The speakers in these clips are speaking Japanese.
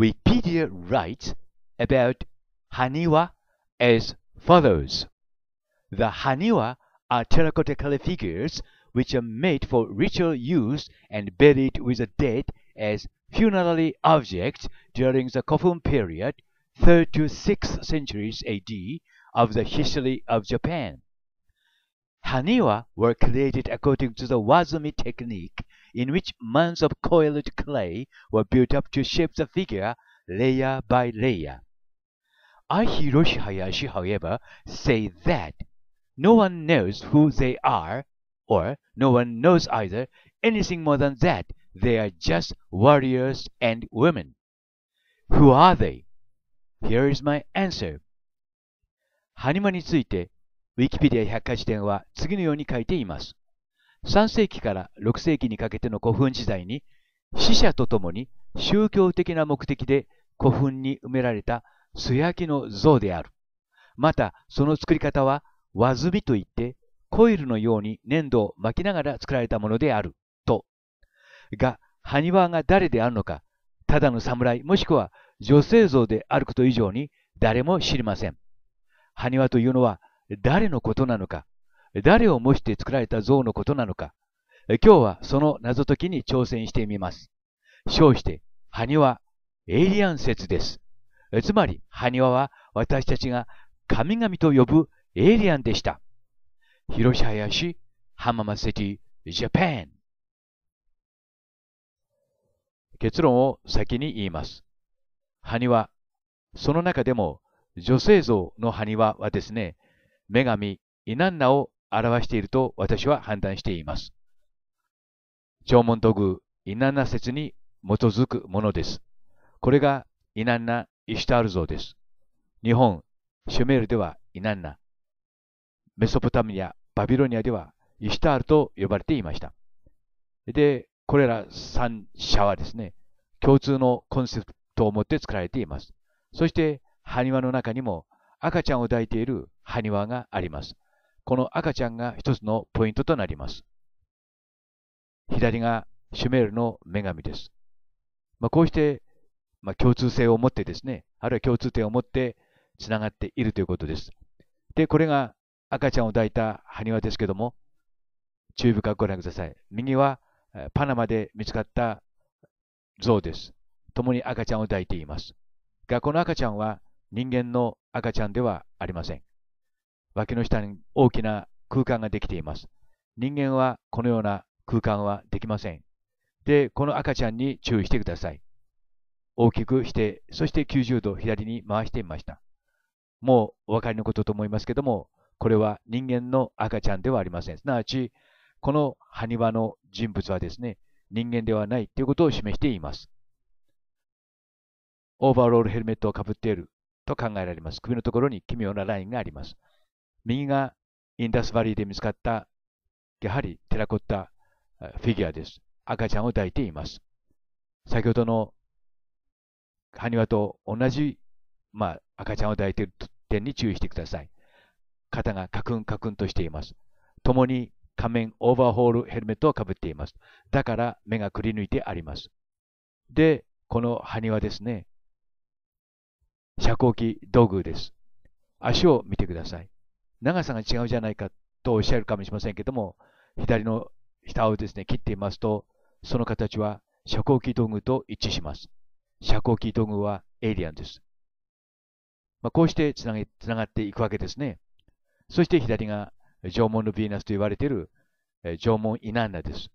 Wikipedia writes about Haniwa as follows. The Haniwa are terracotta figures which are made for ritual use and buried with the dead as funerary objects during the Kofun period, 3rd to 6th centuries AD, of the history of Japan. Haniwa were created according to the Wazumi technique, in which mounds of coiled clay were built up to shape the figure layer by layer. I, Hiroshi Hayashi, however, say that no one knows who they are, or no one knows either anything more than that they are just warriors and women. Who are they? Here is my answer. ハニマについてウィキペディア百科事典は次のように書いています。3世紀から6世紀にかけての古墳時代に、死者と共に宗教的な目的で古墳に埋められた素焼きの像である。また、その作り方は、和積みといって、コイルのように粘土を巻きながら作られたものである。と。が、埴輪が誰であるのか、ただの侍もしくは女性像であること以上に誰も知りません。埴輪というのは誰のことなのか、誰を模して作られた像のことなのか、今日はその謎解きに挑戦してみます。称して、埴輪、エイリアン説です。つまり、埴輪は私たちが神々と呼ぶエイリアンでした。広し林、浜松セティ、ジャパン。結論を先に言います。埴輪。その中でも、女性像の埴輪はですね、女神、イナンナを表していると私は判断しています。縄文土偶、イナンナ説に基づくものです。これがイナンナ・イシュタール像です。日本、シュメールではイナンナ、メソポタミア、バビロニアではイシュタールと呼ばれていました。で、これら3社はですね、共通のコンセプトを持って作られています。そして、埴輪の中にも赤ちゃんを抱いている埴輪があります。この赤ちゃんが一つのポイントとなります。左がシュメールの女神です。まあ、こうして、まあ、共通性を持ってですね、あるいは共通点を持ってつながっているということです。で、これが赤ちゃんを抱いた埴輪ですけども、注意深くご覧ください。右はパナマで見つかった像です。共に赤ちゃんを抱いています。が、この赤ちゃんは人間の赤ちゃんではありません。脇の下に大きな空間ができています。人間はこのような空間はできません。で、この赤ちゃんに注意してください。大きくして、そして90度左に回してみました。もうお分かりのことと思いますけども、これは人間の赤ちゃんではありません。すなわち、この埴輪の人物はですね、人間ではないということを示しています。オーバーロールヘルメットをかぶっていると考えられます。首のところに奇妙なラインがあります。右がインダスバリーで見つかった、やはりテラコッタフィギュアです。赤ちゃんを抱いています。先ほどの埴輪と同じ、まあ、赤ちゃんを抱いている点に注意してください。肩がカクンカクンとしています。共に仮面オーバーホールヘルメットをかぶっています。だから目がくり抜いてあります。で、この埴輪ですね。遮光器道具です。足を見てください。長さが違うじゃないかとおっしゃるかもしれませんけども、左の下をですね、切っていますと、その形は遮光器道具と一致します。遮光器道具はエイリアンです。まあ、こうしてつなげつながっていくわけですね。そして左が縄文のヴィーナスと言われている縄文イナンナです。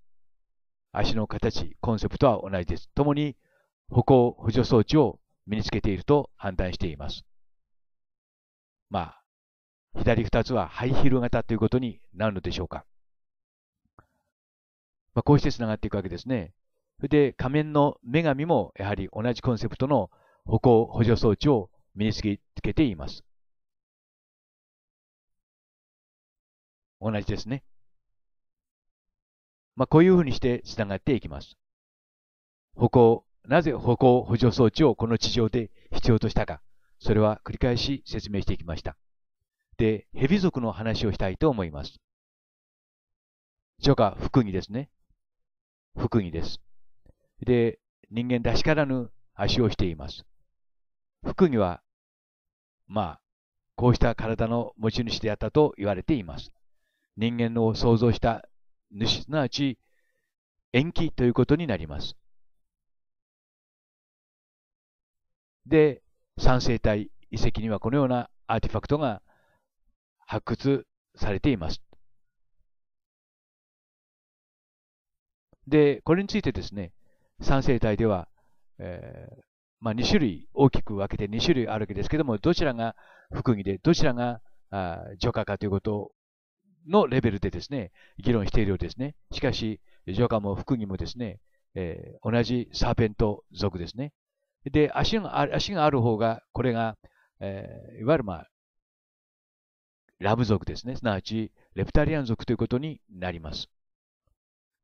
足の形、コンセプトは同じです。共に歩行補助装置を身につけていると判断しています。まあ、左2つはハイヒール型ということになるのでしょうか。まあ、こうして繋がっていくわけですね。それで仮面の女神もやはり同じコンセプトの歩行補助装置を身につけています。同じですね。まあ、こういうふうにして繋がっていきます。歩行なぜ歩行補助装置をこの地上で必要としたか、それは繰り返し説明していきました。で、ヘビ族の話をしたいと思います。初夏、福儀ですね。福儀です。で、人間らしからぬ足をしています。福儀は、まあ、こうした体の持ち主であったと言われています。人間の想像した主、すなわち、延期ということになります。で、三星体遺跡にはこのようなアーティファクトが発掘されています。で、これについてですね、三星体では、えー、まあ、2種類、大きく分けて2種類あるわけですけども、どちらが福木で、どちらがあ除化かということのレベルでですね、議論しているようですね。しかし、除化も福木もですね、えー、同じサーペント族ですね。で、足が足がある方が、これが、えー、いわゆる、まあ、ラブ族ですね。すなわち、レプタリアン族ということになります。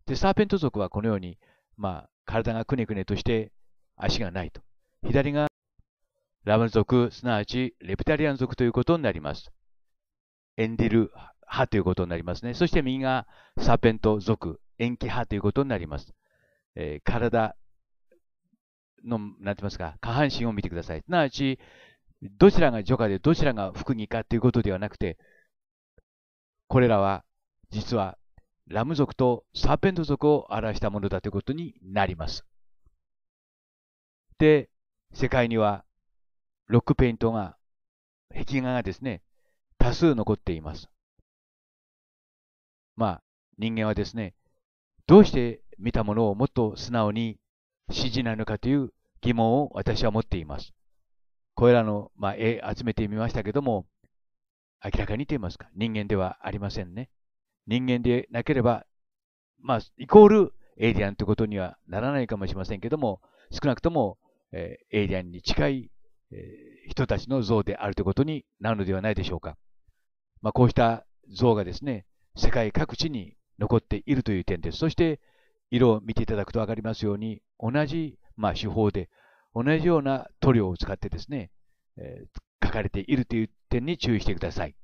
で、サーペント族はこのように、まあ、体がくねくねとして足がないと。左がラブ族、すなわちレプタリアン族ということになります。エンディル派ということになりますね。そして右がサーペント族、延期派ということになります。えー、体、の、なんてますか、下半身を見てください。すなわち、どちらが除下でどちらが腹義かということではなくて、これらは実はラム族とサーペント族を表したものだということになります。で、世界にはロックペイントが、壁画がですね、多数残っています。まあ、人間はですね、どうして見たものをもっと素直に指示なのかという疑問を私は持っています。これらの、まあ、絵集めてみましたけども、明らかにと言いますか、人間ではありませんね。人間でなければ、まあ、イコールエイリアンということにはならないかもしれませんけども、少なくとも、えー、エイリアンに近い、えー、人たちの像であるということになるのではないでしょうか。まあ、こうした像がですね、世界各地に残っているという点です。そして、色を見ていただくと分かりますように、同じ、まあ、手法で、同じような塗料を使ってですね、えー、書かれているという点に注意してください。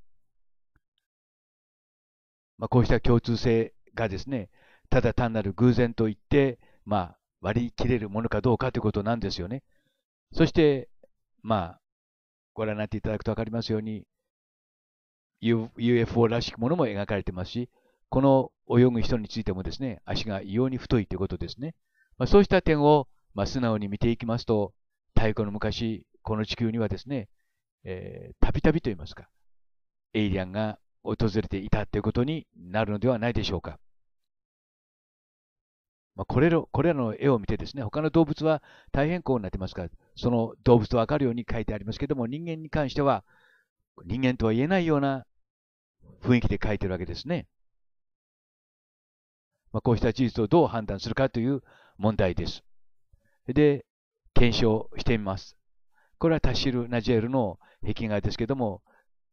まあ、こうした共通性がですね、ただ単なる偶然と言って、まあ、割り切れるものかどうかということなんですよね。そして、まあ、ご覧になっていただくと分かりますように、UFO らしきものも描かれてますし、この泳ぐ人についてもですね、足が異様に太いということですね。まあ、そうした点を、ま素直に見ていきますと、太古の昔、この地球にはですね、たびたびと言いますか、エイリアンが訪れていたということになるのではないでしょうか。まあ、これらこれらの絵を見てですね、他の動物は大変こうなってますから、その動物と分かるように書いてありますけども、人間に関しては、人間とは言えないような雰囲気で書いてるわけですね。まあ、こうした事実をどう判断するかという問題です。で、検証してみます。これはタシル・ナジェールの壁画ですけども、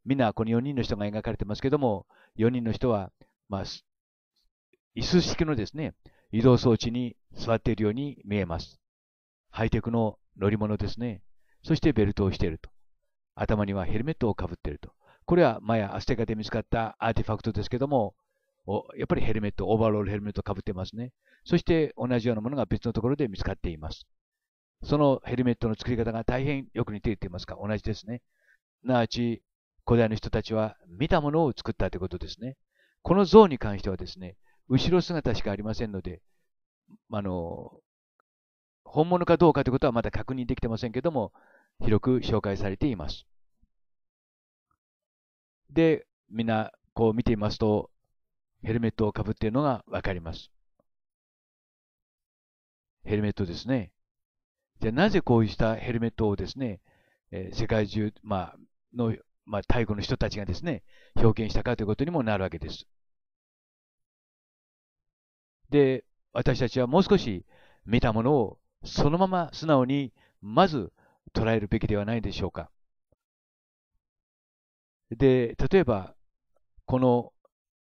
みんなこの4人の人が描かれてますけども、4人の人は、まあ、椅子式のですね、移動装置に座っているように見えます。ハイテクの乗り物ですね。そしてベルトをしていると。頭にはヘルメットをかぶっていると。これは前アステカで見つかったアーティファクトですけども、やっぱりヘルメット、オーバーロールヘルメットかぶってますね。そして同じようなものが別のところで見つかっています。そのヘルメットの作り方が大変よく似ていていますか、同じですね。すなわち、古代の人たちは見たものを作ったということですね。この像に関してはですね、後ろ姿しかありませんので、あの、本物かどうかということはまだ確認できてませんけども、広く紹介されています。で、みんなこう見ていますと、ヘルメットをかぶっているのがわかります。ヘルメットですね。じゃあなぜこうしたヘルメットをですね、えー、世界中、まあ、の、まあ、太古の人たちがですね、表現したかということにもなるわけです。で、私たちはもう少し見たものをそのまま素直にまず捉えるべきではないでしょうか。で、例えば、この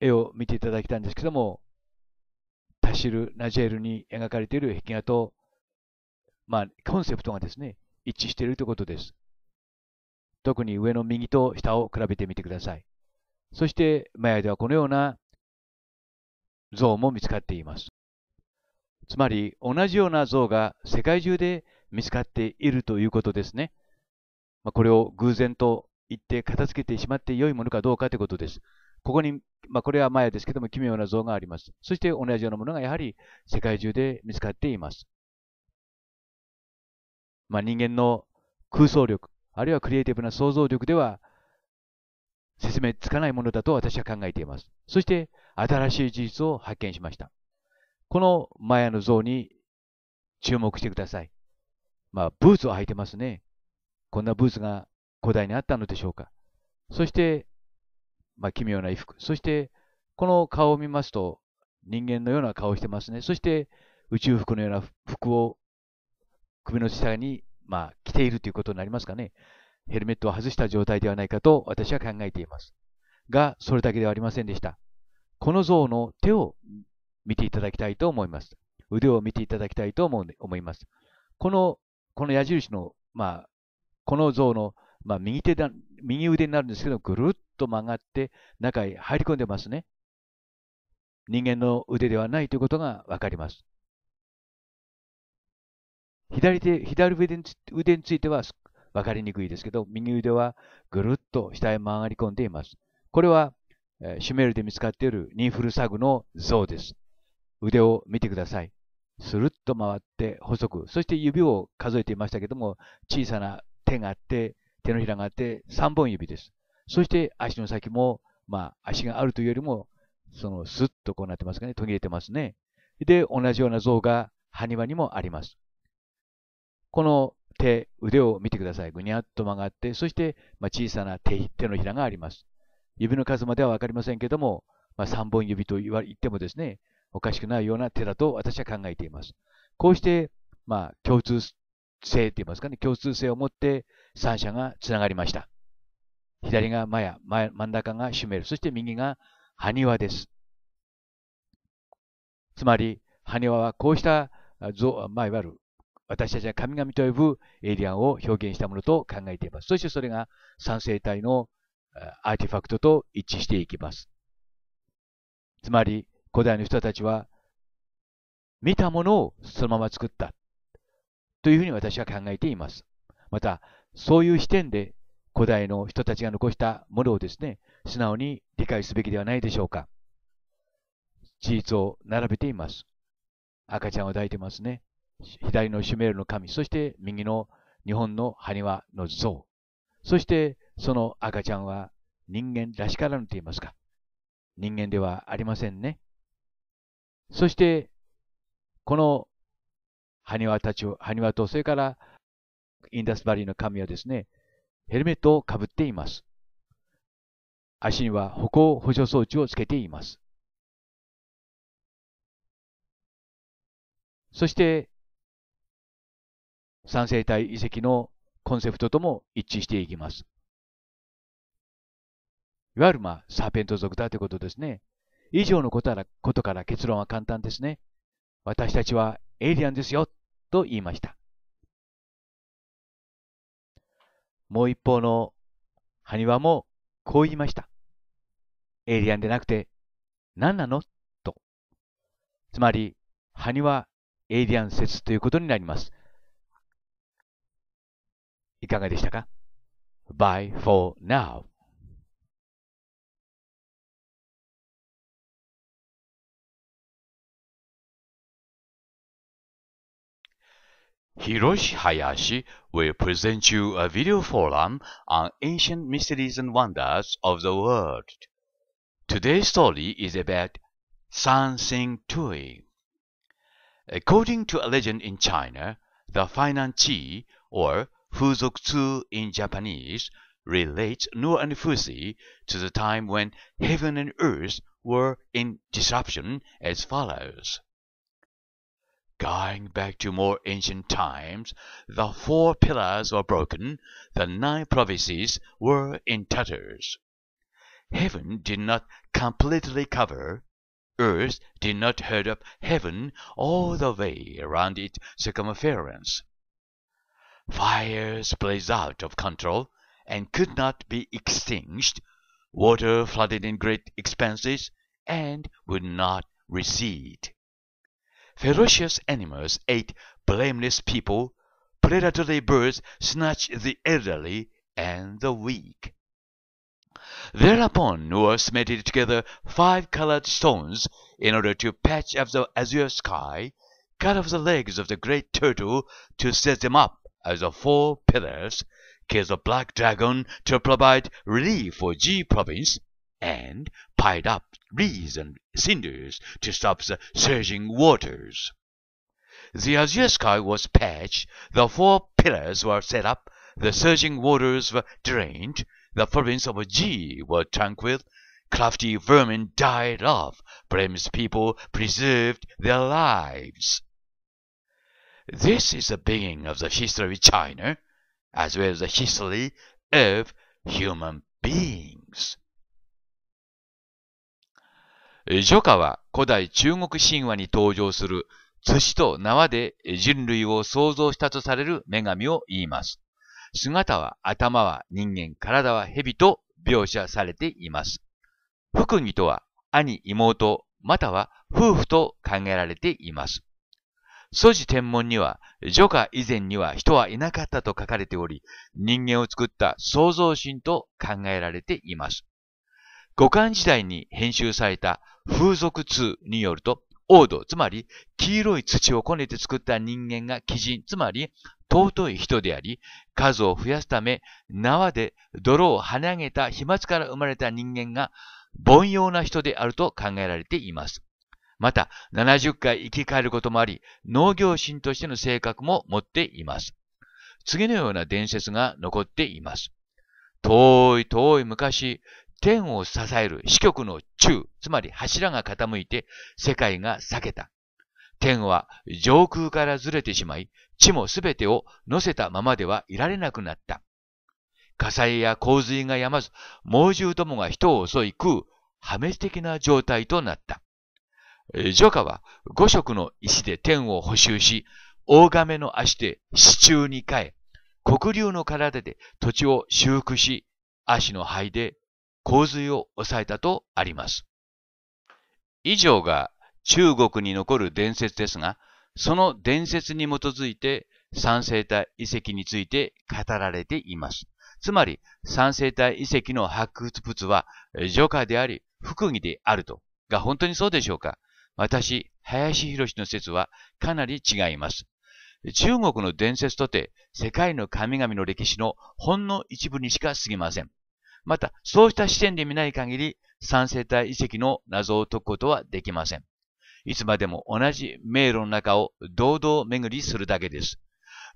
絵を見ていただきたいんですけども、タシル・ナジェールに描かれている壁画と、まあ、コンセプトがですね、一致しているということです。特に上の右と下を比べてみてください。そして、マヤではこのような像も見つかっています。つまり、同じような像が世界中で見つかっているということですね。まあ、これを偶然と言って片付けてしまって良いものかどうかということです。ここにまあ、これは前ですけども奇妙な像があります。そして同じようなものがやはり世界中で見つかっています。まあ、人間の空想力、あるいはクリエイティブな想像力では説明つかないものだと私は考えています。そして新しい事実を発見しました。このマヤの像に注目してください。まあ、ブーツを履いてますね。こんなブーツが古代にあったのでしょうか。そして、まあ、奇妙な衣服。そして、この顔を見ますと、人間のような顔をしてますね。そして、宇宙服のような服を首の下に、まあ、着ているということになりますかね。ヘルメットを外した状態ではないかと私は考えています。が、それだけではありませんでした。この像の手を見ていただきたいと思います。腕を見ていただきたいと思う思います。この、この矢印の、まあ、この像の、まあ、右手だ右腕になるんですけど、ぐるっと曲がって中へ入り込んでますね。人間の腕ではないということがわかります。左手、左腕に腕については分かりにくいですけど、右腕はぐるっと下へ曲がり込んでいます。これは、えシュメールで見つかっているニンフルサグの像です。腕を見てください。スルッと回って細く、そして指を数えていましたけども、小さな手があって、手のひらがあって3本指です。そして足の先も、まあ、足があるというよりも、そのスッとこうなってますかね、途切れてますね。で、同じような像が埴輪にもあります。この手、腕を見てください。ぐにゃっと曲がって、そして、まあ、小さな手手のひらがあります。指の数までは分かりませんけども、まあ、3本指と言わ言ってもですね、おかしくないような手だと私は考えています。こうして、まあ、共通性と言いますかね、共通性を持って、三者がつながりました。左がマヤ、真ん中がシュメル、そして右がハニワです。つまり、ハニワはこうした像、まあ、いわゆる私たちが神々と呼ぶエイリアンを表現したものと考えています。そしてそれが三星体のアーティファクトと一致していきます。つまり、古代の人たちは、見たものをそのまま作った。というふうに私は考えています。また、そういう視点で古代の人たちが残したものをですね、素直に理解すべきではないでしょうか。事実を並べています。赤ちゃんを抱いてますね。左のシュメールの神、そして右の日本の埴輪の像。そしてその赤ちゃんは人間らしからぬと言いますか。人間ではありませんね。そして、この埴輪たちを、埴輪と、それからインダスバリーの神はですね、ヘルメットをかぶっています。足には歩行補助装置をつけています。そして、三星体遺跡のコンセプトとも一致していきます。いわゆる、まあ、サーペント族だということですね。以上のことことから結論は簡単ですね。私たちはエイリアンですよ、と言いました。もう一方の埴輪もこう言いました。エイリアンでなくて何なのと。つまり、埴輪エイリアン説ということになります。いかがでしたか ?Bye for now. h i r we present you a video forum on ancient mysteries and wonders of the world. Today's story is about San Tui. According to a legend in China, the Finan Qi, or Fuzokutsu in Japanese, relates Nu and Fusi to the time when heaven and earth were in disruption as follows. Going back to more ancient times, the four pillars were broken, the nine provinces were in tatters. Heaven did not completely cover, earth did not herd up heaven all the way around its circumference. Fires blazed out of control and could not be extinguished, water flooded in great expanses and would not recede. Ferocious animals ate blameless people, predatory birds snatched the elderly and the weak. Thereupon Noah smeted together five colored stones in order to patch up the azure sky, cut off the legs of the great turtle to set them up as the four pillars, killed the black dragon to provide relief for G province, and piled up wreaths and cinders to stop the surging waters. The azure sky was patched, the four pillars were set up, the surging waters were drained, the province of G were tranquil, crafty vermin died off, blameless people preserved their lives. This is the beginning of the history of China, as well as the history of human beings. ョ家は古代中国神話に登場する土と縄で人類を創造したとされる女神を言います。姿は頭は人間、体は蛇と描写されています。福儀とは兄、妹、または夫婦と考えられています。祖事天文には、ョ家以前には人はいなかったと書かれており、人間を作った創造神と考えられています。五漢時代に編集された風俗通によると、王道、つまり黄色い土をこねて作った人間が基人、つまり尊い人であり、数を増やすため縄で泥を跳ね上げた飛沫から生まれた人間が凡庸な人であると考えられています。また、70回生き返ることもあり、農業神としての性格も持っています。次のような伝説が残っています。遠い遠い昔、天を支える四極の中、つまり柱が傾いて世界が裂けた。天は上空からずれてしまい、地もすべてを乗せたままではいられなくなった。火災や洪水がやまず、猛獣どもが人を襲い食う破滅的な状態となった。ジョは五色の石で天を補修し、大亀の足で支柱に変え、黒竜の体で土地を修復し、足の灰で洪水を抑えたとあります。以上が中国に残る伝説ですが、その伝説に基づいて三星体遺跡について語られています。つまり、三星体遺跡の発掘物は、除下であり、福木であると。が本当にそうでしょうか私、林博の説はかなり違います。中国の伝説とて、世界の神々の歴史のほんの一部にしか過ぎません。また、そうした視点で見ない限り、三世帯遺跡の謎を解くことはできません。いつまでも同じ迷路の中を堂々巡りするだけです。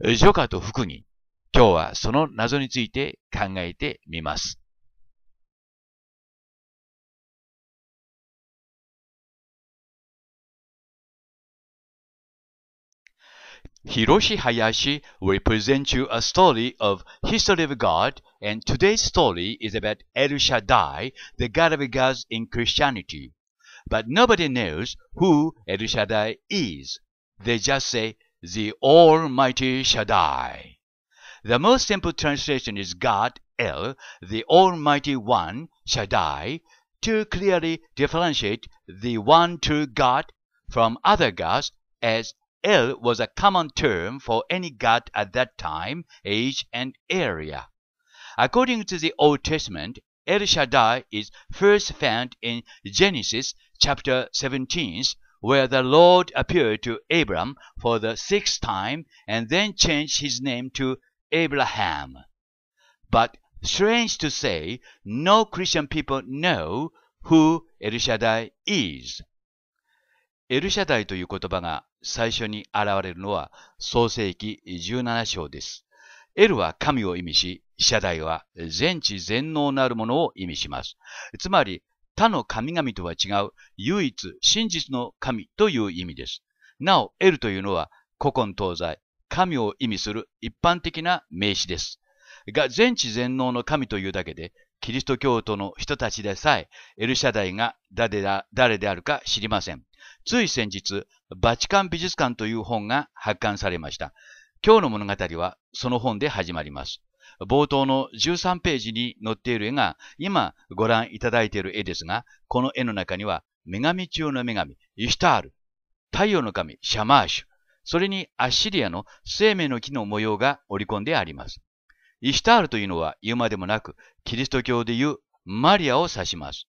ョカと福に、今日はその謎について考えてみます。Hiroshi Hayashi will present you a story of history of God And today's story is about El Shaddai, the God of gods in Christianity. But nobody knows who El Shaddai is. They just say, the Almighty Shaddai. The most simple translation is God, El, the Almighty One, Shaddai, to clearly differentiate the one true God from other gods, as El was a common term for any god at that time, age, and area. According to the Old Testament, El Shaddai is first found in Genesis chapter 17, where the Lord appeared to Abram for the sixth time and then changed his name to Abraham. But strange to say, no Christian people know who El Shaddai is. エルシャダイという言葉が最初に現れるのは創世紀17章です。L は神を意味し、社代は全知全能なるものを意味します。つまり、他の神々とは違う唯一真実の神という意味です。なお、L というのは古今東西、神を意味する一般的な名詞です。が、全知全能の神というだけで、キリスト教徒の人たちでさえ、エルシャダイが誰だ誰であるか知りません。つい先日、バチカン美術館という本が発刊されました。今日の物語はその本で始まります。冒頭の13ページに載っている絵が、今ご覧いただいている絵ですが、この絵の中には、女神中の女神、イシュタール、太陽の神、シャマーシュ、それにアッシリアの生命の木の模様が織り込んであります。イシュタールというのは言うまでもなく、キリスト教で言うマリアを指します。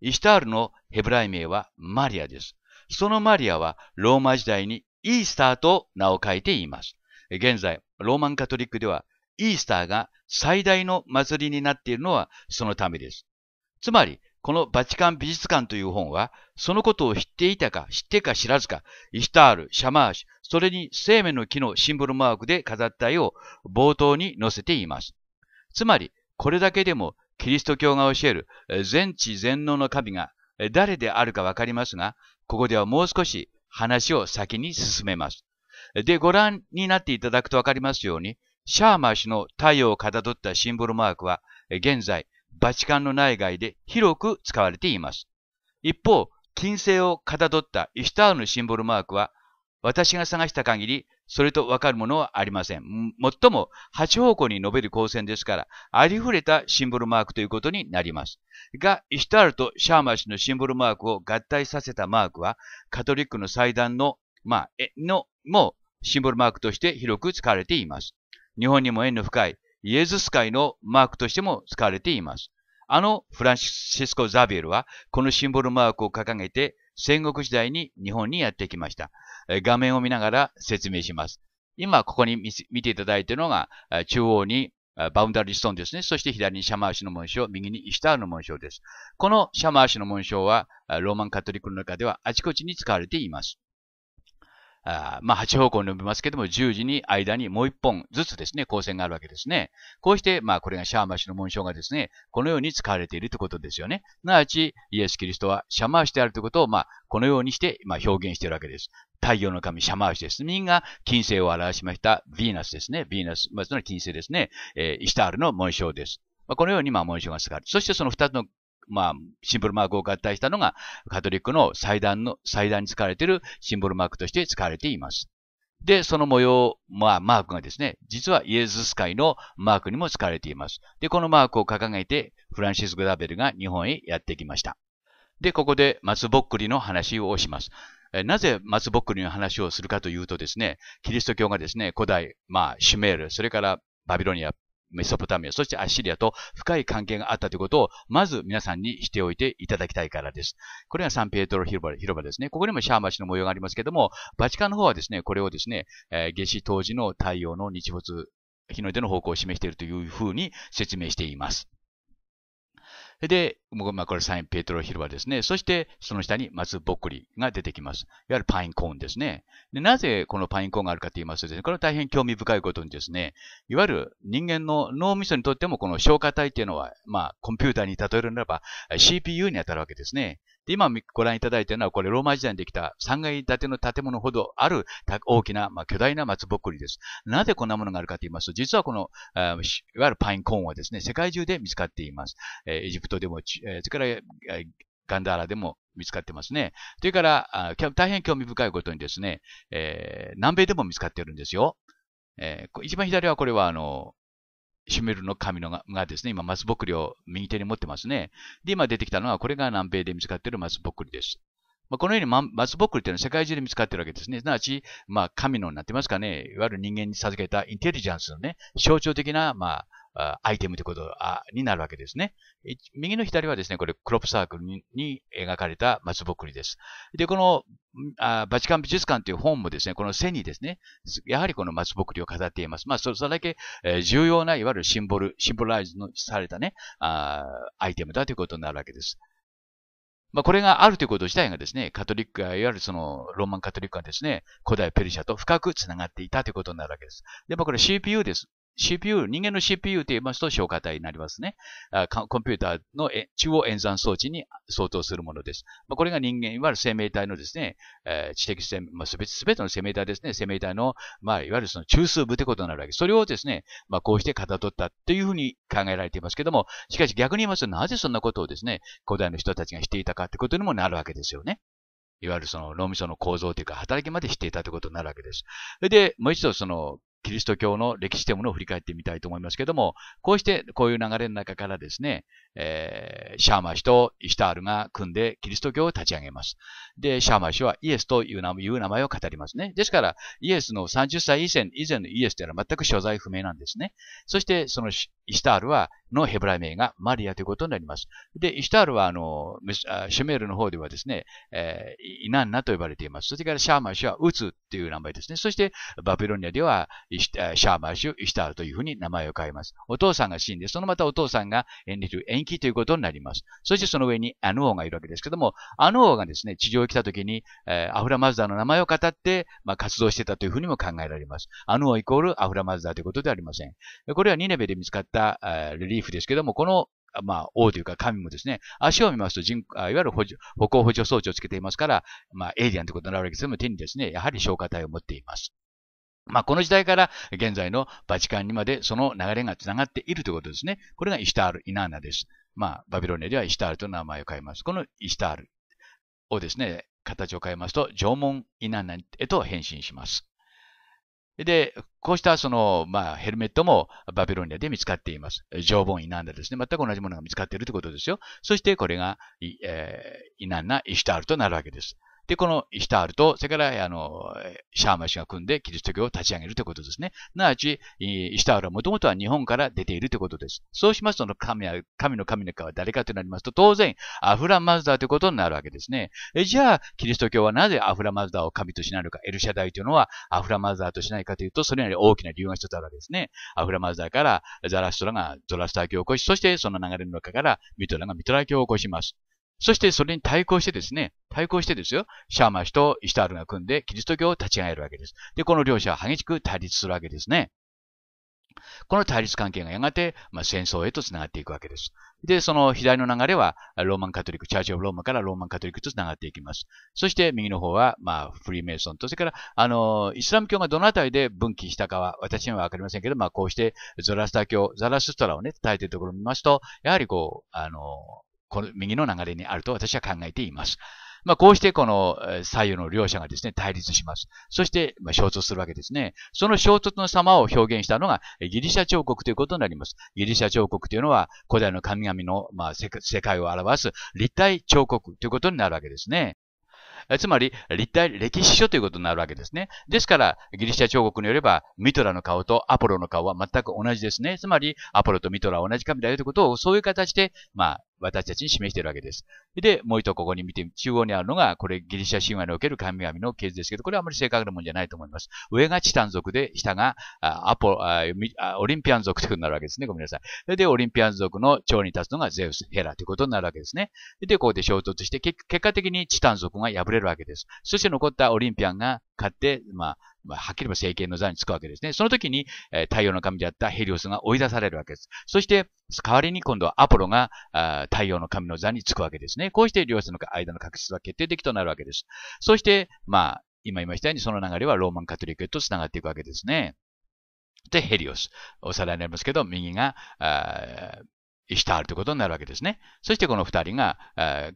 イシュタールのヘブライ名はマリアです。そのマリアはローマ時代にイースターと名を書いています。現在、ローマンカトリックでは、イースターが最大の祭りになっているのはそのためです。つまり、このバチカン美術館という本は、そのことを知っていたか、知ってか知らずか、イスタール、シャマーシュ、それに生命の木のシンボルマークで飾った絵を冒頭に載せています。つまり、これだけでもキリスト教が教える全知全能の神が誰であるかわかりますが、ここではもう少し話を先に進めます。で、ご覧になっていただくとわかりますように、シャーマー氏の太陽をかたどったシンボルマークは、現在、バチカンの内外で広く使われています。一方、金星をかたどったイシュタールのシンボルマークは、私が探した限り、それとわかるものはありません。もっとも、八方向に伸びる光線ですから、ありふれたシンボルマークということになります。が、イシュタールとシャーマー氏のシンボルマークを合体させたマークは、カトリックの祭壇の、まあ、え、の、もう、シンボルマークとして広く使われています。日本にも縁の深いイエズス会のマークとしても使われています。あのフランシスコ・ザビエルはこのシンボルマークを掲げて戦国時代に日本にやってきました。画面を見ながら説明します。今ここに見ていただいているのが中央にバウンダリーストーンですね。そして左にシャマーシの紋章、右にイシュタールの紋章です。このシャマーシの紋章はローマンカトリックの中ではあちこちに使われています。あまあ、8方向に伸びますけども、十字に間にもう一本ずつですね、光線があるわけですね。こうして、まあ、これがシャーマシの紋章がですね、このように使われているということですよね。すなわち、イエス・キリストはシャマーシであるということを、まあ、このようにして、まあ、表現しているわけです。太陽の神、シャマーシです。民が金星を表しました、ヴィーナスですね。ヴィーナス、まあ、つまり金星ですね。えー、イシタールの紋章です。まあ、このように、まあ、紋章が使われて、そしてその二つのまあ、シンボルマークを合体したのが、カトリックの祭壇の、祭壇に使われているシンボルマークとして使われています。で、その模様、まあ、マークがですね、実はイエズス会のマークにも使われています。で、このマークを掲げて、フランシス・グラベルが日本へやってきました。で、ここで松ぼっくりの話をします。なぜ松ぼっくりの話をするかというとですね、キリスト教がですね、古代、まあ、シュメール、それからバビロニア、メソポタミア、そしてアッシリアと深い関係があったということを、まず皆さんにしておいていただきたいからです。これがサンピエトロ広場広場ですね。ここにもシャーマチの模様がありますけども、バチカンの方はですね、これをですね、えー、下当時の太陽の日没、日の出の方向を示しているというふうに説明しています。で、まあ、これサインペトロ広場ですね。そして、その下に松ぼっくりが出てきます。いわゆるパインコーンですね。でなぜこのパインコーンがあるかと言いますとですね、これは大変興味深いことにですね、いわゆる人間の脳みそにとってもこの消化体っていうのは、まあ、コンピューターに例えるならば CPU に当たるわけですね。で、今ご覧いただいているのは、これローマ時代にできた3階建ての建物ほどある大きな、まあ、巨大な松ぼっくりです。なぜこんなものがあるかと言いますと、実はこの、いわゆるパインコーンはですね、世界中で見つかっています。えエジプトでも、えそれから、ガンダーラでも見つかってますね。それから、大変興味深いことにですね、えー、南米でも見つかってるんですよ。えー、一番左はこれはあの、シュメルの神のがですね、今、松ぼっくりを右手に持ってますね。で、今出てきたのは、これが南米で見つかっている松ぼっくりです。まあ、このように松ぼっくりというのは世界中で見つかっているわけですね。すなわち、まあ、神のになってますかね。いわゆる人間に授けたインテリジェンスのね、象徴的な、まあ、アイテムということになるわけですね。右の左はですね、これクロップサークルに描かれた松ぼっくりです。で、このあバチカン美術館という本もですね、この背にですね、やはりこの松ぼっくりを飾っています。まあ、それだけ、重要ないわゆるシンボル、シンボライズのされたね、あアイテムだということになるわけです。まあ、これがあるということ自体がですね、カトリック、いわゆるその、ローマンカトリックがですね、古代ペルシャと深くつながっていたということになるわけです。で、まあ、これ CPU です。CPU、人間の CPU と言いますと消化体になりますね。コンピューターの中央演算装置に相当するものです。これが人間、いわゆる生命体のですね、知的生、まあ、すべての生命体ですね、生命体の、まあ、いわゆるその中枢部ということになるわけです。それをですね、まあ、こうしてかたどったというふうに考えられていますけども、しかし逆に言いますと、なぜそんなことをですね、古代の人たちがしていたかということにもなるわけですよね。いわゆるその脳みその構造というか働きまでしていたということになるわけです。それで、もう一度そのキリスト教の歴史というものを振り返ってみたいと思いますけども、こうして、こういう流れの中からですね、えー、シャーマ氏とイシュタールが組んでキリスト教を立ち上げます。で、シャーマ氏はイエスという名前を語りますね。ですから、イエスの30歳以前以前のイエスというのは全く所在不明なんですね。そして、そのイシュタールは、のヘブライ名がマリアということになります。で、イシュタールは、あの、シュメールの方ではですね、えー、イナンナと呼ばれています。それからシャーマ氏はウツっていう名前ですね。そして、バビロニアではシャーマ氏をイシュタールというふうに名前を変えます。お父さんが死んで、そのまたお父さんが演じる演延ということになります。そしてその上にアヌ王がいるわけですけども、アヌ王がですね、地上に来た時に、えー、アフラマズダの名前を語って、まあ、活動してたというふうにも考えられます。アヌ王イコールアフラマズダということではありません。これはニネベで見つかった、えー、レリーフですけども、このまあ、王というか神もですね、足を見ますと人、いわゆる補助歩行補助装置をつけていますから、まあ、エイリアンということになるわけですけども、手にですね、やはり消化体を持っています。まあ、この時代から現在のバチカンにまでその流れがつながっているということですね。これがイシタール・イナーナです。まあ、バビロニアではイシタールと名前を変えます。このイシタールをですね、形を変えますと、縄文イナーナへと変身します。で、こうしたその、まあ、ヘルメットもバビロニアで見つかっています。縄文イナーナですね。全く同じものが見つかっているということですよ。そしてこれがイ、えー、イナナ・イシュタールとなるわけです。で、このイュタールと、それから、あの、シャーマ氏が組んでキリスト教を立ち上げるということですね。なわち、イュタールはもともとは日本から出ているということです。そうしますと、神は、神の神の川は誰かとなりますと、当然、アフラマズダーということになるわけですね。えじゃあ、キリスト教はなぜアフラマズダーを神としないのか、エルシャダイというのはアフラマズダーとしないかというと、それなり大きな理由が一つあるわけですね。アフラマズダーからザラストラがゾラスター教を起こし、そしてその流れの中からミトラがミトラ教を起こします。そしてそれに対抗してですね、対抗してですよ、シャーマ氏とイシタールが組んでキリスト教を立ち上げるわけです。で、この両者は激しく対立するわけですね。この対立関係がやがて、まあ、戦争へとつながっていくわけです。で、その左の流れは、ローマンカトリック、チャーチオブローマからローマンカトリックとつながっていきます。そして右の方は、まあ、フリーメイソンと、それから、あの、イスラム教がどのあたりで分岐したかは、私にはわかりませんけど、まあ、こうして、ゾラスタ教、ザラストラをね、伝えているところを見ますと、やはりこう、あの、この右の流れにあると私は考えています。まあ、こうしてこの左右の両者がですね、対立します。そして、ま衝突するわけですね。その衝突の様を表現したのがギリシャ彫刻ということになります。ギリシャ彫刻というのは古代の神々の、まあ、世界を表す立体彫刻ということになるわけですね。つまり、立体歴史書ということになるわけですね。ですから、ギリシャ彫刻によれば、ミトラの顔とアポロの顔は全く同じですね。つまり、アポロとミトラは同じ神だよということを、そういう形で、まあ、私たちに示しているわけです。で、もう一度ここに見て、中央にあるのが、これギリシャ神話における神々の系図ですけど、これはあまり正確なもんじゃないと思います。上がチタン族で、下がアポオリンピアン族ということになるわけですね。ごめんなさい。それで、オリンピアン族の長に立つのがゼウス、ヘラということになるわけですね。で、ここで衝突して、結果的にチタン族が敗れるわけです。そして残ったオリンピアンが買って、まあ、まあ、はっきり言えば政権の座につくわけですね。その時に、え太陽の神であったヘリオスが追い出されるわけです。そして、代わりに今度はアポロが太陽の神の座につくわけですね。こうして両者の間の確執は決定的となるわけです。そして、まあ、今言いましたようにその流れはローマンカトリックへと繋がっていくわけですね。で、ヘリオス。おさらいになりますけど、右が、シュターということになるわけですね。そしてこの二人が、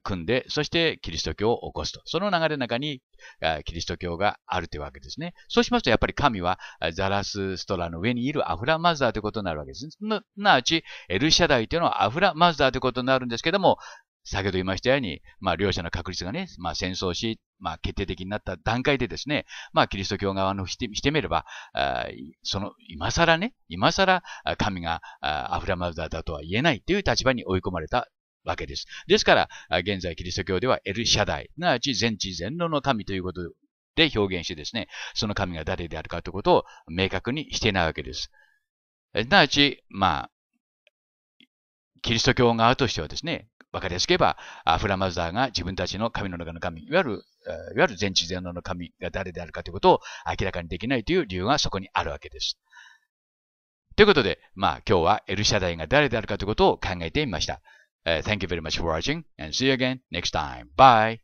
組んで、そしてキリスト教を起こすと。その流れの中に、キリスト教があるというわけですね。そうしますと、やっぱり神はザラスストラの上にいるアフラマザーということになるわけです。すなわち、エルシャダイというのはアフラマザーということになるんですけども、先ほど言いましたように、まあ、両者の確率がね、まあ、戦争し、まあ、決定的になった段階でですね、まあ、キリスト教側のしてしてみれば、その、今更ね、今更神がアフラマザダだとは言えないという立場に追い込まれたわけです。ですから、現在キリスト教ではエルシャダイ、すなわち全知全能の神ということで表現してですね、その神が誰であるかということを明確にしていないわけです。すなわち、まあ、キリスト教側としてはですね、わかりやすく言えば、フラマザーが自分たちの神の中の神、いわゆる、いわゆる全知全能の神が誰であるかということを明らかにできないという理由がそこにあるわけです。ということで、まあ今日はエルシャダイが誰であるかということを考えてみました。Uh, thank you very much for watching and see you again next time. Bye!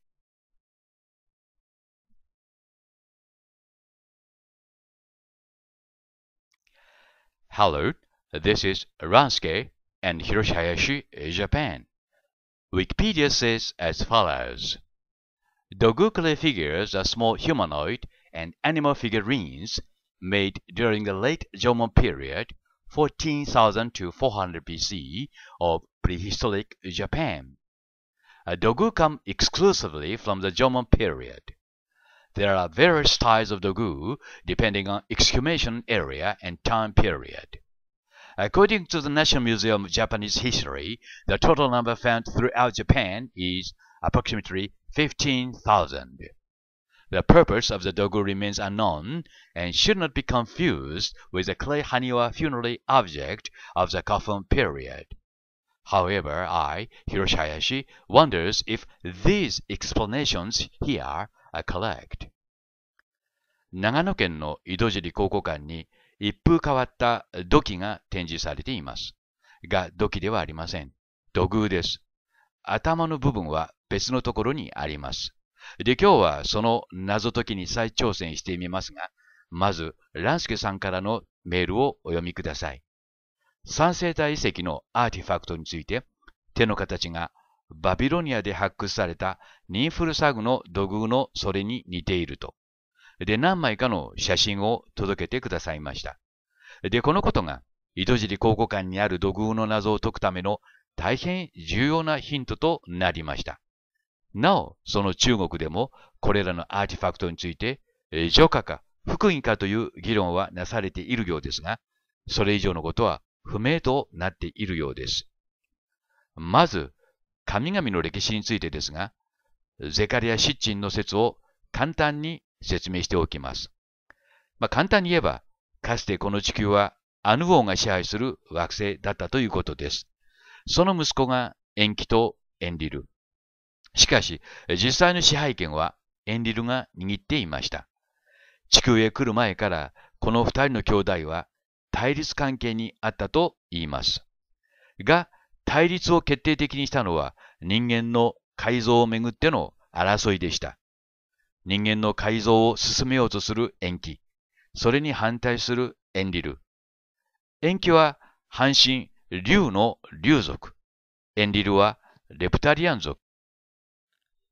Hello, this is Ransuke and Hiroshi Hayashi, Japan. Wikipedia says as follows clay figures are small humanoid and animal figurines made during the late Jomon period, 14,000 to 400 BC, of prehistoric Japan. Uh, dogu come exclusively from the Jomon period. There are various styles of dogu depending on excavation area and time period. According to the National Museum of Japanese History, the total number found throughout Japan is approximately 15,000. The purpose of the dogu remains unknown and should not be confused with the clay Haniwa funerary object of the Kofun period. However, I, Hiroshiyashi wonders if these explanations here are correct. 長野県の井戸尻考古館に一風変わった土器が展示されています。が、土器ではありません。土偶です。頭の部分は別のところにあります。で、今日はその謎解きに再挑戦してみますが、まず、ランスケさんからのメールをお読みください。三星体遺跡のアーティファクトについて、手の形がバビロニアで発掘されたニンフルサグの土偶のそれに似ていると。で何枚かの写真を届けてくださいました。で、このことが糸尻考古館にある土偶の謎を解くための大変重要なヒントとなりました。なお、その中国でもこれらのアーティファクトについて、除火か福音かという議論はなされているようですが、それ以上のことは不明となっているようです。まず、神々の歴史についてですが、ゼカリア・シッチンの説を簡単に説明しておきます。まあ、簡単に言えば、かつてこの地球はアヌ王が支配する惑星だったということです。その息子がエンキとエンリル。しかし、実際の支配権はエンリルが握っていました。地球へ来る前から、この二人の兄弟は対立関係にあったと言います。が、対立を決定的にしたのは人間の改造をめぐっての争いでした。人間の改造を進めようとする延期、それに反対する延リル。延期は阪神竜の竜族、ンリルはレプタリアン族。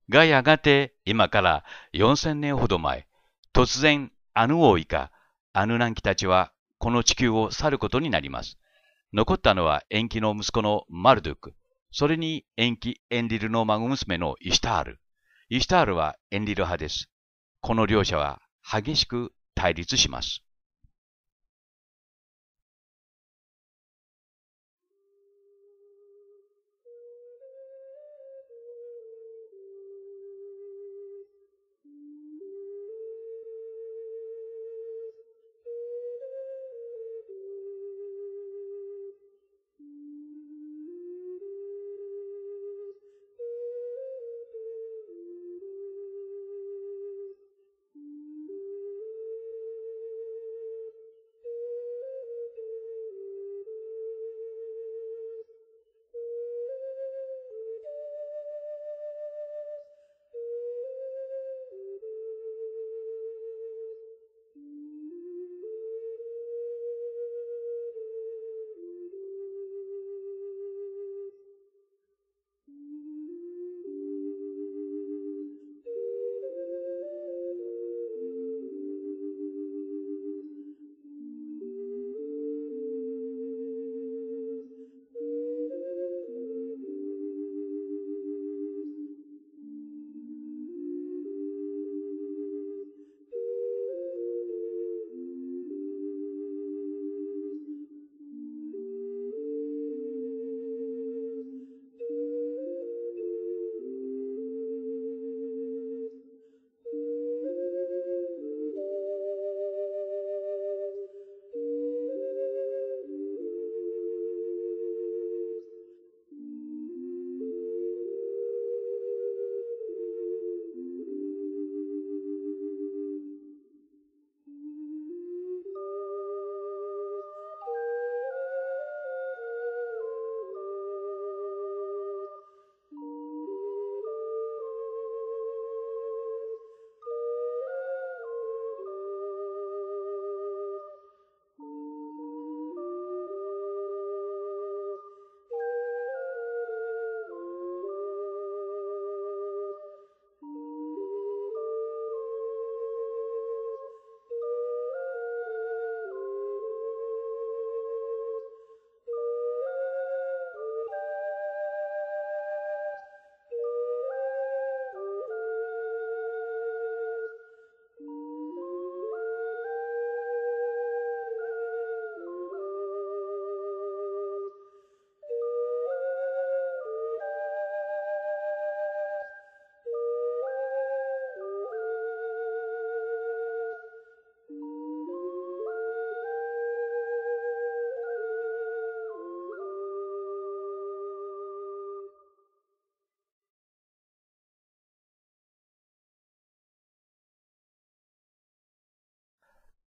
がやがて今から4000年ほど前、突然アヌ王以下、アヌナンキたちはこの地球を去ることになります。残ったのは延期の息子のマルドゥック、それに延期エンリルの孫娘のイシタール。イシュタールはエンリル派です。この両者は激しく対立します。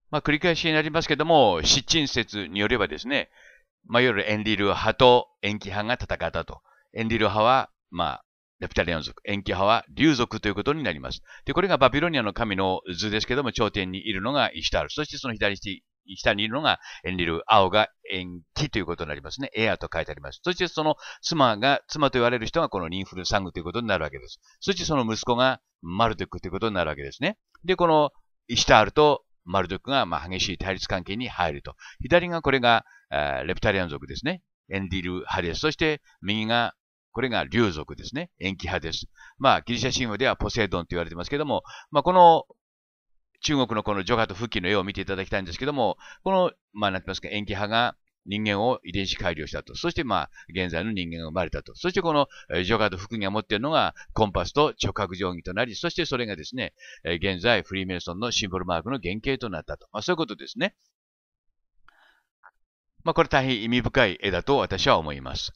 まあ、繰り返しになりますけども、七鎮説によればですね、まあ、いわゆるエンリル派と延期派が戦ったと。エンリル派は、まあ、レプタリアン族、延期派は竜族ということになります。で、これがバビロニアの神の図ですけども、頂点にいるのがイシュタール。そしてその左下にいるのがエンリル、青が延期ということになりますね。エアと書いてあります。そしてその妻が、妻と言われる人がこのニンフルサングということになるわけです。そしてその息子がマルテックということになるわけですね。で、このイシュタールとマルドックがまあ激しい対立関係に入ると。左がこれが、えレプタリアン族ですね。エンディル・派です。そして右がこれが竜族ですね。延期派です。まあ、ギリシャ神話ではポセイドンと言われてますけども、まあ、この中国のこの除波と復帰の絵を見ていただきたいんですけども、この、まあ、なんて言いますか、延期派が人間を遺伝子改良したと。そして、まあ、現在の人間が生まれたと。そして、この、えー、ジョガード福音が持っているのが、コンパスと直角定規となり、そしてそれがですね、えー、現在、フリーメイソンのシンボルマークの原型となったと。まあ、そういうことですね。まあ、これ大変意味深い絵だと私は思います。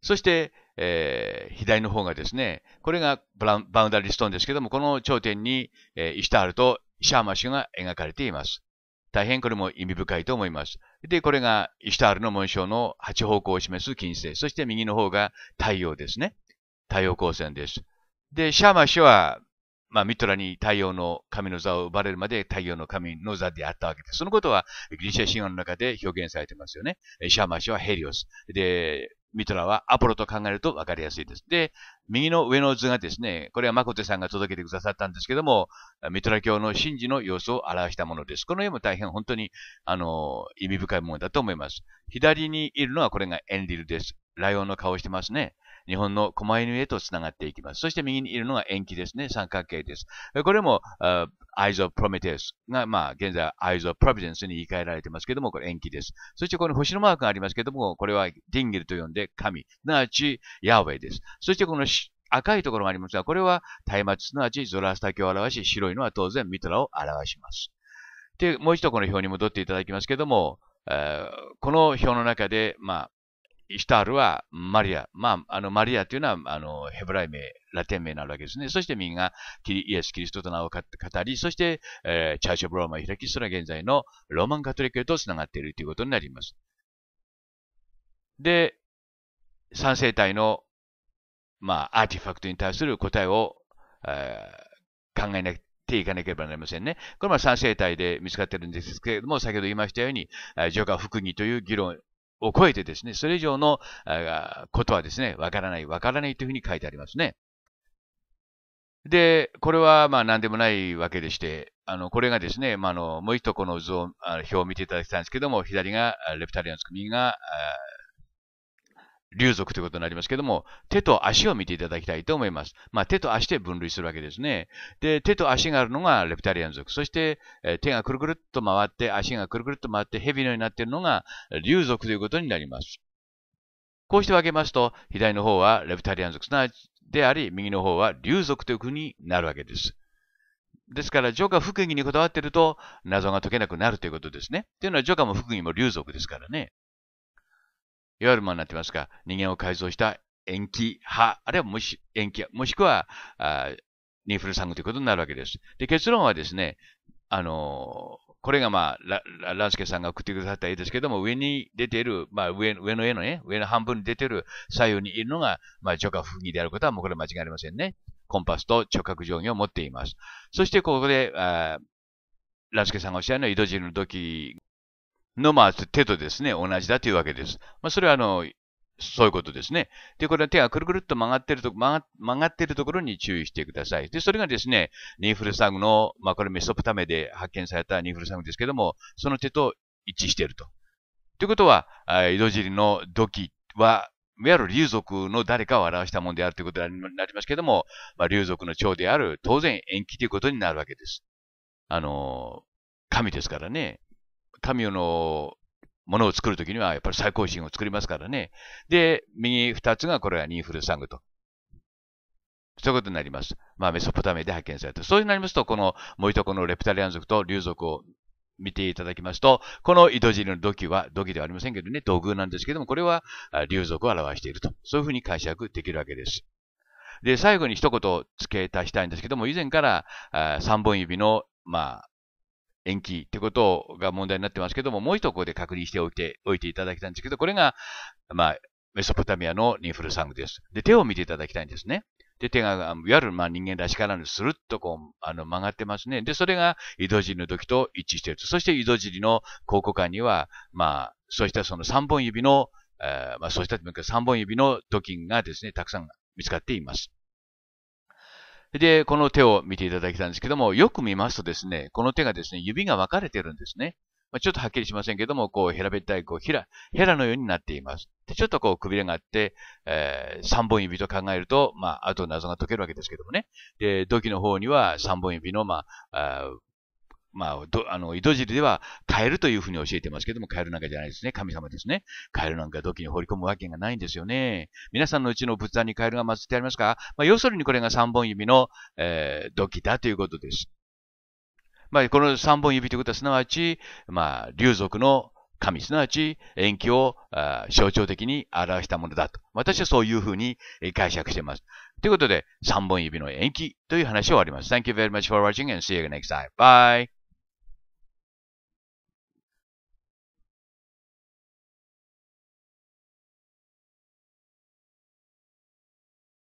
そして、えー、左の方がですね、これがバウンダリストーンですけども、この頂点に、えー、イシタールとシャーマシュが描かれています。大変これも意味深いと思います。で、これがイシュタールの紋章の8方向を示す金星。そして右の方が太陽ですね。太陽光線です。で、シャーマ氏はまあ、ミトラに太陽の神の座を奪われるまで太陽の神の座であったわけです。そのことはギリシャ神話の中で表現されてますよね。シャーマシはヘリオス。で、ミトラはアポロと考えると分かりやすいです。で、右の上の図がですね、これはマコテさんが届けてくださったんですけども、ミトラ教の神事の様子を表したものです。この絵も大変本当に、あの、意味深いものだと思います。左にいるのはこれがエンリルです。ライオンの顔をしてますね。日本の狛犬へとつながっていきます。そして右にいるのが延期ですね。三角形です。これも、Eyes of Prometheus が、まあ、現在 Eyes of Providence に言い換えられてますけども、これ延期です。そしてこの星のマークがありますけども、これはディンゲルと呼んで神、すなわちヤーウェイです。そしてこの赤いところがありますが、これは松明、すなわちゾラスタ教を表し、白いのは当然ミトラを表します。で、もう一度この表に戻っていただきますけども、えー、この表の中で、まあ、イシュタールはマリア。まあ、あの、マリアというのは、あの、ヘブライ名、ラテン名なわけですね。そしてみんイエス・キリストと名を語り、そして、えー、チャーシュ・ブ・ローマを開き、それは現在のローマン・カトリックへと繋がっているということになります。で、三世体の、まあ、アーティファクトに対する答えを、えー、考えなくていかなければなりませんね。これは三世体で見つかっているんですけれども、先ほど言いましたように、ジョガ・ク義という議論、を超えてですね、それ以上のことはですね、わからない、わからないというふうに書いてありますね。で、これはまあ何でもないわけでして、あの、これがですね、まあ、あの、もう一度この図を、表を見ていただきたいんですけども、左がレプタリアンス、右が竜族ということになりますけども、手と足を見ていただきたいと思います。まあ、手と足で分類するわけですね。で、手と足があるのがレプタリアン族。そして、え手がくるくるっと回って、足がくるくるっと回って蛇のようになっているのが竜族ということになります。こうして分けますと、左の方はレプタリアン族であり、右の方は竜族という風になるわけです。ですから、ジョカ福義にこだわっていると、謎が解けなくなるということですね。というのは、ジョカも福義も竜族ですからね。いわゆるまあなってますか、人間を改造した延期派、あるいはもし延期、もしくは、あニフルサングということになるわけです。で、結論はですね、あのー、これがまあ、ラランスケさんが送ってくださった絵ですけども、上に出ている、まあ上、上の絵のね、上の半分に出ている左右にいるのが、まあ、直角不義であることはもうこれ間違いありませんね。コンパスと直角定規を持っています。そしてここで、あランスケさんがおっしゃるのは、井戸尻の土器の、まあ、手とですね、同じだというわけです。まあ、それは、あの、そういうことですね。で、これは手がくるくるっと曲がってると、曲がってるところに注意してください。で、それがですね、ニンフルサグの、まあ、これメソプタメで発見されたニンフルサグですけども、その手と一致していると。ということは、井戸尻の土器は、いわゆる竜族の誰かを表したものであるということになりますけども、まあ、竜族の長である、当然延期ということになるわけです。あの、神ですからね。神のものを作るときには、やっぱり最高神を作りますからね。で、右二つがこれはニンフルサングと。そういうことになります。まあ、メソポタミアで発見された。そうになりますと、このもう一コのレプタリアン族と竜族を見ていただきますと、この井戸尻の土器は、土器ではありませんけどね、土偶なんですけども、これは竜族を表していると。そういうふうに解釈できるわけです。で、最後に一言付け足したいんですけども、以前から3本指の、まあ、延期ってことが問題になってますけども、もう一度ここで確認しておいて、おいていただきたいんですけど、これが、まあ、メソポタミアのニンフルサングです。で、手を見ていただきたいんですね。で、手が、いわゆる、まあ、人間らしからぬ、スルッとこう、あの、曲がってますね。で、それが、井戸尻の時と一致していると。そして、井戸尻の考古館には、まあ、そうしたその3本指の、えー、まあ、そうした3本指の土器がですね、たくさん見つかっています。で、この手を見ていただきたんですけども、よく見ますとですね、この手がですね、指が分かれてるんですね。まあ、ちょっとはっきりしませんけども、こう、ラべったい、こう、ひら、ヘラのようになっています。で、ちょっとこう、くびれがあって、えー、3本指と考えると、まあ、あと謎が解けるわけですけどもね。で、土器の方には3本指の、まあ、あまあ、あの、井戸尻ではカエルというふうに教えてますけども、カエルなんかじゃないですね。神様ですね。カエルなんか土器に放り込むわけがないんですよね。皆さんのうちの仏壇にカエルが祀ってありますかまあ、要するにこれが三本指の、えー、土器だということです。まあ、この三本指ということは、すなわち、まあ、竜族の神、すなわち延期を象徴的に表したものだと。私はそういうふうに解釈しています。ということで、三本指の延期という話を終わります。Thank you very much for watching and see you next time. Bye!